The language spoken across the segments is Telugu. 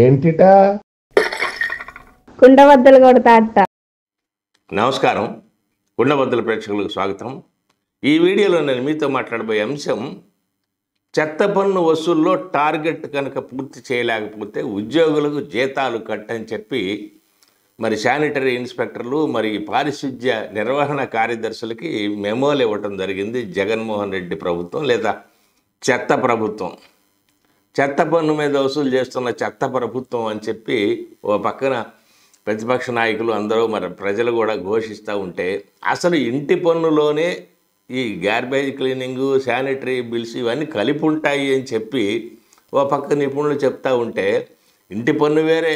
ఏంటిటా కుండబద్దలు కొడతా అట్ట నమస్కారం కుండబద్దల ప్రేక్షకులకు స్వాగతం ఈ వీడియోలో నేను మీతో మాట్లాడబోయే అంశం చెత్త పన్ను వసూల్లో టార్గెట్ కనుక పూర్తి చేయలేకపోతే ఉద్యోగులకు జీతాలు అని చెప్పి మరి శానిటరీ ఇన్స్పెక్టర్లు మరి పారిశుధ్య నిర్వహణ కార్యదర్శులకి మెమోలు ఇవ్వటం జరిగింది జగన్మోహన్ రెడ్డి ప్రభుత్వం లేదా చెత్త ప్రభుత్వం చెత్త పన్ను మీద వసూలు చేస్తున్న చెత్త ప్రభుత్వం అని చెప్పి ఓ పక్కన ప్రతిపక్ష నాయకులు అందరూ మరి ప్రజలు కూడా ఘోషిస్తూ ఉంటే అసలు ఇంటి పన్నులోనే ఈ గార్బేజ్ క్లీనింగు శానిటరీ బిల్స్ ఇవన్నీ కలిపి ఉంటాయి అని చెప్పి ఓ పక్క నిపుణులు చెప్తా ఉంటే ఇంటి పన్ను వేరే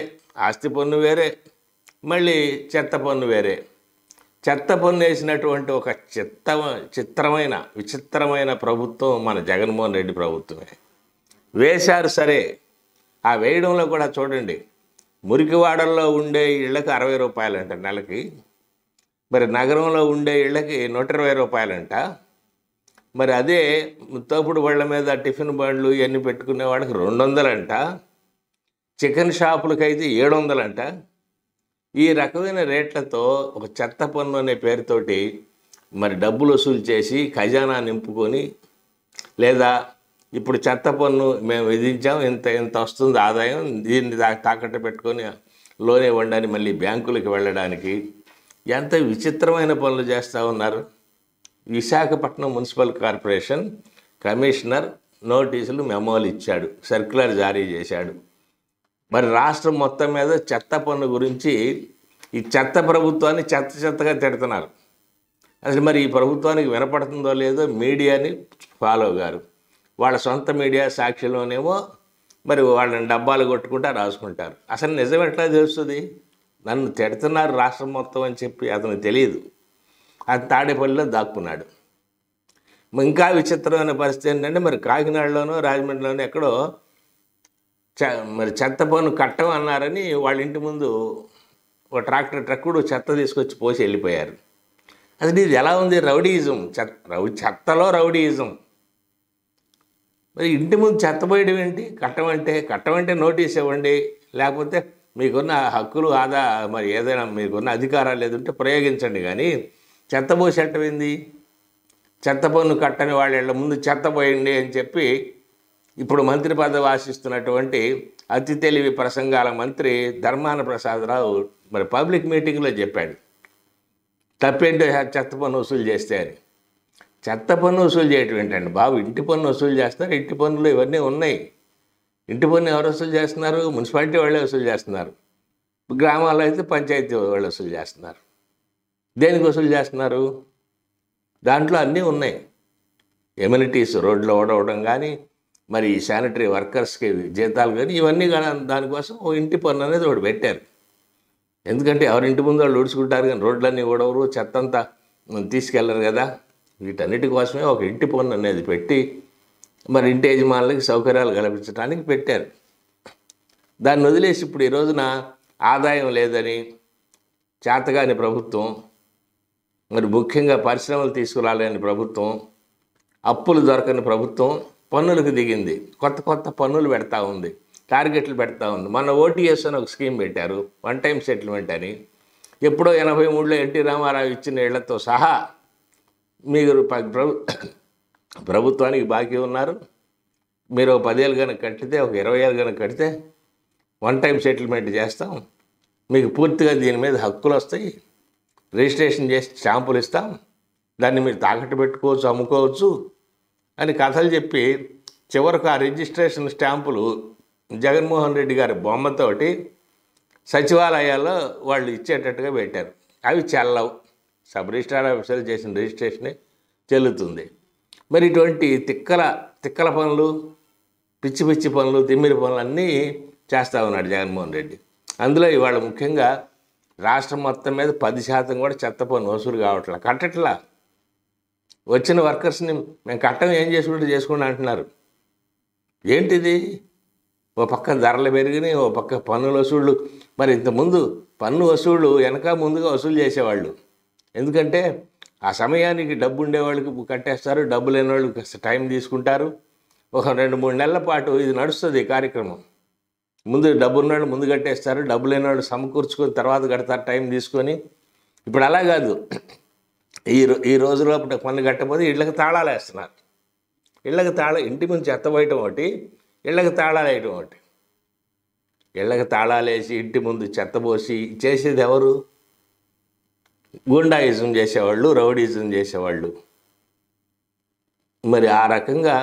ఆస్తి పన్ను వేరే మళ్ళీ చెత్త పన్ను వేరే చెత్త పన్ను వేసినటువంటి ఒక చిత్త చిత్రమైన విచిత్రమైన ప్రభుత్వం మన జగన్మోహన్ రెడ్డి ప్రభుత్వమే వేశారు సరే ఆ వేయడంలో కూడా చూడండి మురికివాడల్లో ఉండే ఇళ్ళకి అరవై రూపాయలంట నెలకి మరి నగరంలో ఉండే ఇళ్ళకి నూట ఇరవై రూపాయలంట మరి అదే తోపుడు బళ్ళ మీద టిఫిన్ బండ్లు ఇవన్నీ పెట్టుకునే వాళ్ళకి రెండు వందలంట చికెన్ షాపులకైతే ఏడు వందలంట ఈ రకమైన రేట్లతో ఒక చెత్త పన్ను అనే పేరుతోటి మరి డబ్బులు వసూలు చేసి ఖజానా నింపుకొని లేదా ఇప్పుడు చెత్త పన్ను మేము విధించాం ఇంత ఇంత వస్తుంది ఆదాయం దీన్ని తాకట్టు పెట్టుకొని లోన్ ఇవ్వండి మళ్ళీ బ్యాంకులకు వెళ్ళడానికి ఎంత విచిత్రమైన పనులు చేస్తూ ఉన్నారు విశాఖపట్నం మున్సిపల్ కార్పొరేషన్ కమిషనర్ నోటీసులు మెమోలు ఇచ్చాడు సర్క్యులర్ జారీ చేశాడు మరి రాష్ట్రం మొత్తం మీద చెత్త పన్ను గురించి ఈ చెత్త ప్రభుత్వాన్ని చెత్త చెత్తగా తిడుతున్నారు అసలు మరి ఈ ప్రభుత్వానికి వినపడుతుందో లేదో మీడియాని ఫాలో గారు వాళ్ళ సొంత మీడియా సాక్షిలోనేమో మరి వాళ్ళని డబ్బాలు కొట్టుకుంటా రాసుకుంటారు అసలు నిజం ఎట్లా తెలుస్తుంది నన్ను తిడుతున్నారు రాష్ట్రం మొత్తం అని చెప్పి అతనికి తెలియదు అది తాడేపల్లిలో దాక్కున్నాడు ఇంకా విచిత్రమైన పరిస్థితి ఏంటంటే మరి కాకినాడలోనో రాజమండ్రిలోనో ఎక్కడో చ మరి చెత్త పను కట్టం అన్నారని వాళ్ళ ఇంటి ముందు ఒక ట్రాక్టర్ ట్రక్కుడు చెత్త తీసుకొచ్చి పోసి వెళ్ళిపోయారు అసలు ఇది ఎలా ఉంది రౌడీయిజం చెత్త రౌ చెత్తలో రౌడీయిజం మరి ఇంటి ముందు చెత్తపోయడం ఏంటి కట్టమంటే కట్టమంటే నోటీస్ ఇవ్వండి లేకపోతే మీకున్న హక్కులు ఆదా మరి ఏదైనా మీకున్న అధికారాలు ఏదంటే ప్రయోగించండి కానీ చెత్తపోసి ఏంది చెత్త పన్ను కట్టని వాళ్ళ ముందు చెత్తపోయండి అని చెప్పి ఇప్పుడు మంత్రి పదవి ఆశిస్తున్నటువంటి అతి తెలివి ప్రసంగాల మంత్రి ధర్మాన ప్రసాదరావు మరి పబ్లిక్ మీటింగ్లో చెప్పాడు తప్పేంటో చెత్త పన్ను వసూలు చేస్తే అని చెత్త పన్ను వసూలు చేయటం ఏంటండి బాబు ఇంటి పన్ను వసూలు చేస్తున్నారు ఇంటి పన్నులు ఇవన్నీ ఉన్నాయి ఇంటి పన్ను ఎవరు వసూలు చేస్తున్నారు మున్సిపాలిటీ వాళ్ళే వసూలు చేస్తున్నారు గ్రామాల్లో అయితే పంచాయతీ వాళ్ళు వసూలు చేస్తున్నారు దేనికి వసూలు చేస్తున్నారు దాంట్లో అన్నీ ఉన్నాయి ఎమ్యూనిటీస్ రోడ్లు ఓడవడం కానీ మరి శానిటరీ వర్కర్స్కి జీతాలు కానీ ఇవన్నీ కానీ దానికోసం ఓ ఇంటి పన్ను అనేది ఒకటి పెట్టారు ఎందుకంటే ఎవరింటి ముందు వాళ్ళు ఊడ్చుకుంటారు కానీ రోడ్లన్నీ ఓడవరు చెత్త అంతా తీసుకెళ్ళరు కదా వీటన్నిటి కోసమే ఒక ఇంటి పన్ను అనేది పెట్టి మరి ఇంటి యజమానులకి సౌకర్యాలు కల్పించడానికి పెట్టారు దాన్ని వదిలేసి ఇప్పుడు ఈ రోజున ఆదాయం లేదని చేతగాని ప్రభుత్వం మరి ముఖ్యంగా పరిశ్రమలు తీసుకురాలేని ప్రభుత్వం అప్పులు దొరకని ప్రభుత్వం పన్నులకు దిగింది కొత్త కొత్త పన్నులు పెడతా ఉంది టార్గెట్లు పెడతా ఉంది మన ఓటీఎస్ అని ఒక స్కీమ్ పెట్టారు వన్ టైం సెటిల్మెంట్ అని ఎప్పుడో ఎనభై మూడులో ఎన్టీ రామారావు ఇచ్చిన ఏళ్లతో సహా మీరు ప్రభు ప్రభుత్వానికి బాకీ ఉన్నారు మీరు ఒక పదేళ్ళు కనుక కట్టితే ఒక ఇరవై ఏళ్ళు కనుక కడితే వన్ టైం సెటిల్మెంట్ చేస్తాం మీకు పూర్తిగా దీని మీద హక్కులు వస్తాయి రిజిస్ట్రేషన్ చేసి స్టాంపులు ఇస్తాం దాన్ని మీరు తాకట్టు పెట్టుకోవచ్చు అమ్ముకోవచ్చు అని కథలు చెప్పి చివరకు ఆ రిజిస్ట్రేషన్ స్టాంపులు జగన్మోహన్ రెడ్డి గారి బొమ్మతోటి సచివాలయాల్లో వాళ్ళు ఇచ్చేటట్టుగా పెట్టారు అవి చల్లవు సబ్ రిజిస్ట్రార్ ఆఫీసర్ చేసిన రిజిస్ట్రేషనే చెల్లుతుంది మరి ఇటువంటి తిక్కల తిక్కల పనులు పిచ్చి పిచ్చి పనులు తిమ్మిరి పనులు అన్నీ చేస్తూ ఉన్నాడు జగన్మోహన్ రెడ్డి అందులో ఇవాళ ముఖ్యంగా రాష్ట్రం మొత్తం మీద పది శాతం కూడా చెత్త పన్ను వసూలు కావట్లా కట్టట్లా వచ్చిన వర్కర్స్ని మేము కట్టం ఏం చేసుకుంటే చేసుకోండి అంటున్నారు ఏంటిది ఓ పక్క ధరలు పెరిగినాయి ఓ పక్క పన్నుల వసూళ్ళు మరి ఇంతకుముందు పన్ను వసూళ్ళు వెనక ముందుగా వసూలు చేసేవాళ్ళు ఎందుకంటే ఆ సమయానికి డబ్బు ఉండేవాళ్ళకి కట్టేస్తారు డబ్బు లేని వాళ్ళకి టైం తీసుకుంటారు ఒక రెండు మూడు నెలల పాటు ఇది నడుస్తుంది కార్యక్రమం ముందు డబ్బు ఉన్నవాళ్ళు ముందు కట్టేస్తారు డబ్బు లేని వాళ్ళు సమకూర్చుకొని తర్వాత కడతారు టైం తీసుకొని ఇప్పుడు అలా కాదు ఈ ఈ రోజు లోపల పన్ను కట్టకపోతే ఇళ్ళకి తాళాలు వేస్తున్నారు ఇళ్ళకి తాళ ఇంటి నుంచి ఎత్తబోయటం ఒకటి ఇళ్ళకి తాళాలు వేయటం ఒకటి ఇళ్ళకి తాళాలు వేసి ఇంటి ముందు చెత్తబోసి చేసేది ఎవరు గూండాయిజం చేసేవాళ్ళు రౌడీజం చేసేవాళ్ళు మరి ఆ రకంగా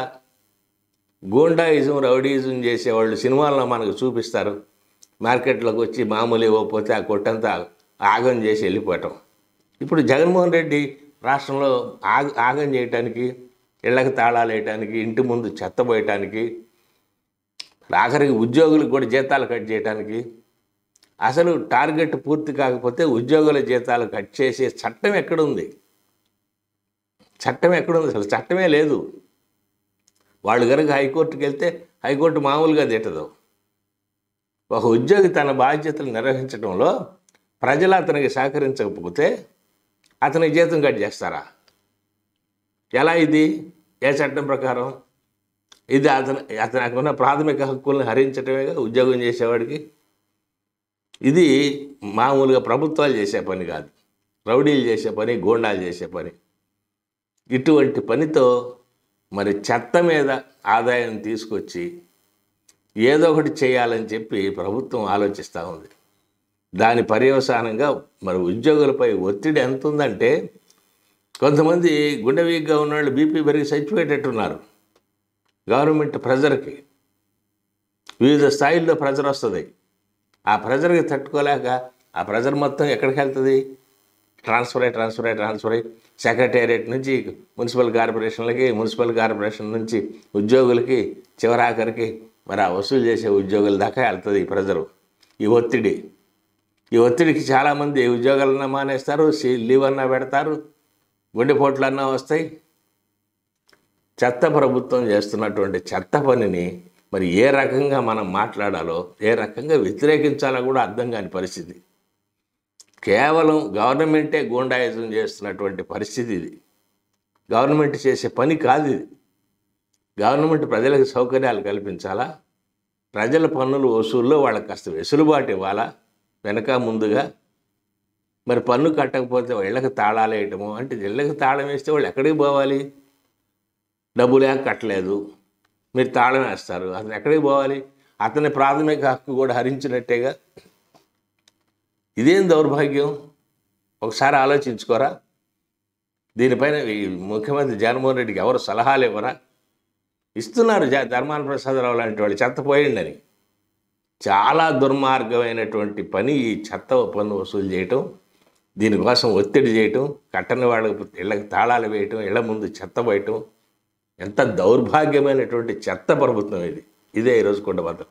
గూండాయిజం రౌడీజం చేసేవాళ్ళు సినిమాల్లో మనకు చూపిస్తారు మార్కెట్లోకి వచ్చి మామూలు ఇవ్వకపోతే ఆ కొట్టంతా ఆగం చేసి వెళ్ళిపోవటం ఇప్పుడు జగన్మోహన్ రెడ్డి రాష్ట్రంలో ఆగ ఆగం చేయటానికి ఇళ్ళకి తాళాలు వేయటానికి ఇంటి ముందు చెత్త పోయటానికి ఆఖరికి ఉద్యోగులకు కూడా జీతాలు కట్ చేయడానికి అసలు టార్గెట్ పూర్తి కాకపోతే ఉద్యోగుల జీతాలు కట్ చేసే చట్టం ఎక్కడుంది చట్టం ఎక్కడుంది అసలు చట్టమే లేదు వాళ్ళు కనుక హైకోర్టుకి వెళ్తే హైకోర్టు మామూలుగా తిట్టదు ఒక ఉద్యోగి తన బాధ్యతలు నిర్వహించడంలో ప్రజలు అతనికి సహకరించకపోతే అతని జీతం కట్ చేస్తారా ఎలా ఇది ఏ చట్టం ప్రకారం ఇది అతను అతనికి ఉన్న ప్రాథమిక హక్కులను హరించటమేగా ఉద్యోగం చేసేవాడికి ఇది మామూలుగా ప్రభుత్వాలు చేసే పని కాదు రౌడీలు చేసే పని గోండాలు చేసే పని ఇటువంటి పనితో మరి చెత్త మీద ఆదాయం తీసుకొచ్చి ఏదో ఒకటి చేయాలని చెప్పి ప్రభుత్వం ఆలోచిస్తూ ఉంది దాని పర్యవసానంగా మరి ఉద్యోగులపై ఒత్తిడి ఎంత ఉందంటే కొంతమంది గుండె వీక్గా ఉన్నవాళ్ళు బీపీ పెరిగి చచ్చిపోయేటట్టున్నారు గవర్నమెంట్ ప్రెజర్కి వివిధ స్థాయిల్లో ప్రెజర్ వస్తుంది ఆ ప్రెజర్కి తట్టుకోలేక ఆ ప్రెజర్ మొత్తం ఎక్కడికి వెళ్తుంది ట్రాన్స్ఫర్ అయ్యి ట్రాన్స్ఫర్ అయ్యి ట్రాన్స్ఫర్ అయ్యి సెక్రటేరియట్ నుంచి మున్సిపల్ కార్పొరేషన్లకి మున్సిపల్ కార్పొరేషన్ నుంచి ఉద్యోగులకి చివరాఖరికి మరి ఆ వసూలు చేసే ఉద్యోగుల దాకా వెళ్తుంది ఈ ప్రెజరు ఈ ఒత్తిడి ఈ ఒత్తిడికి చాలామంది ఉద్యోగాలన్నా మానేస్తారు సీ లీవ్ అన్నా పెడతారు గుండెపోట్లన్నా వస్తాయి చెత్త ప్రభుత్వం చేస్తున్నటువంటి చెత్త పనిని మరి ఏ రకంగా మనం మాట్లాడాలో ఏ రకంగా వ్యతిరేకించాలో కూడా అర్థం కాని పరిస్థితి కేవలం గవర్నమెంటే గూండాయిజం చేస్తున్నటువంటి పరిస్థితి ఇది గవర్నమెంట్ చేసే పని కాదు ఇది గవర్నమెంట్ ప్రజలకు సౌకర్యాలు కల్పించాలా ప్రజల పన్నులు వసూల్లో వాళ్ళకి కాస్త వెసులుబాటు ఇవ్వాలా వెనక ముందుగా మరి పన్ను కట్టకపోతే వాళ్ళకి తాళాలు వేయటము అంటే ఇళ్ళకి తాళం వేస్తే వాళ్ళు ఎక్కడికి పోవాలి డబ్బు లేక కట్టలేదు మీరు తాళం వేస్తారు అతను ఎక్కడికి పోవాలి అతని ప్రాథమిక హక్కు కూడా హరించినట్టేగా ఇదేం దౌర్భాగ్యం ఒకసారి ఆలోచించుకోరా దీనిపైన ముఖ్యమంత్రి జగన్మోహన్ రెడ్డికి ఎవరు సలహాలు ఇవ్వరా ఇస్తున్నారు జ ధర్మాన ప్రసాదరావు లాంటి వాళ్ళు చెత్త పోయిండని చాలా దుర్మార్గమైనటువంటి పని ఈ చెత్త పన్ను వసూలు చేయటం దీనికోసం ఒత్తిడి చేయటం కట్టని వాళ్ళకి ఇళ్ళకి తాళాలు వేయటం ఇళ్ళ ముందు చెత్త పోయటం ఎంత దౌర్భాగ్యమైనటువంటి చెత్త ప్రభుత్వం ఇది ఇదే ఈరోజు కొండబాదం